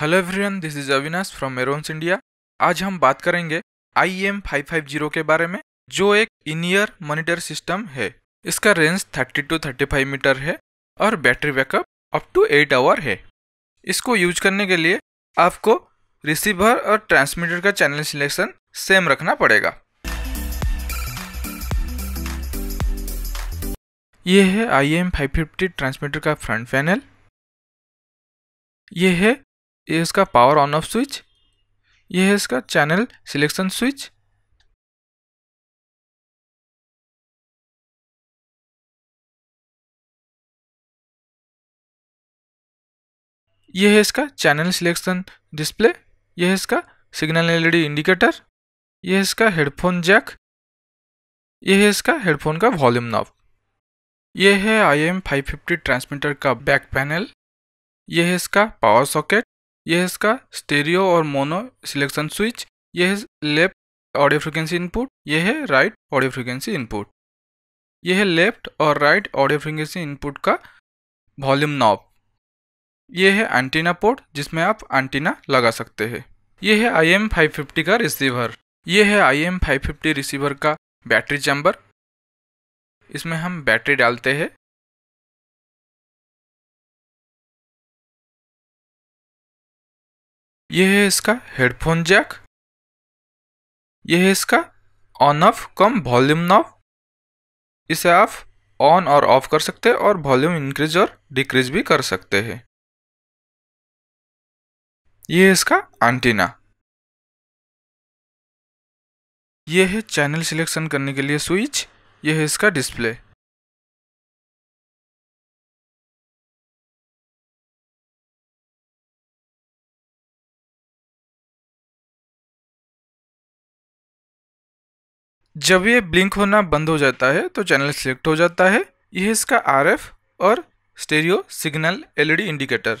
Hello everyone this is Avinash from Merons India आज हम बात करेंगे I M five five zero के बारे में जो एक इन ईयर मॉनिटर सिस्टम है इसका range thirty to thirty five metre है और battery backup up to eight hour है इसको यूज करने के लिए आपको रिसीवर और ट्रांसमीटर का चैनल सिलेक्शन सेम रखना पड़ेगा ये है I M five fifty transmitter का फ्रंट पैनल ये है ये इसका पावर ऑन ऑफ स्विच ये है इसका चैनल सिलेक्शन स्विच यह है इसका चैनल सिलेक्शन डिस्प्ले यह है इसका सिग्नल एलईडी इंडिकेटर यह है इसका हेडफोन जैक यह है इसका हेडफोन का वॉल्यूम नॉब यह है I M five fifty transmitter का बैक पैनल यह है इसका पावर सॉकेट यह है इसका स्टेरियो और मोनो सिलेक्शन स्विच यह है लेफ्ट ऑडियो फ्रिक्वेंसी इनपुट यह है राइट ऑडियो फ्रिक्वेंसी इनपुट यह है लेफ्ट और राइट ऑडियो फ्रिक्वेंसी इनपुट का वॉल्यूम नॉब यह है एंटीना पोर्ट जिसमें आप एंटीना लगा सकते हैं यह है आई एम फाइव फिफ्टी का रिसीवर यह है I M five fifty receiver का बैटरी चैम्बर इसमें हम बैटरी डालते हैं यह है इसका हेडफोन जैक यह है इसका on off cum volume knob इसे आप ऑन और ऑफ कर सकते हैं और वॉल्यूम इंक्रीज और डिक्रीज भी कर सकते हैं ये है इसका एंटीना यह है चैनल सिलेक्शन करने के लिए स्विच यह है इसका डिस्प्ले । जब ये ब्लिंक होना बंद हो जाता है तो चैनल सिलेक्ट हो जाता है यह इसका आरएफ और स्टेरियो सिग्नल एलईडी इंडिकेटर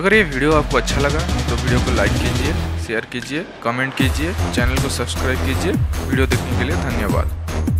अगर ये वीडियो आपको अच्छा लगा तो वीडियो को लाइक कीजिए शेयर कीजिए कमेंट कीजिए चैनल को सब्सक्राइब कीजिए वीडियो देखने के लिए धन्यवाद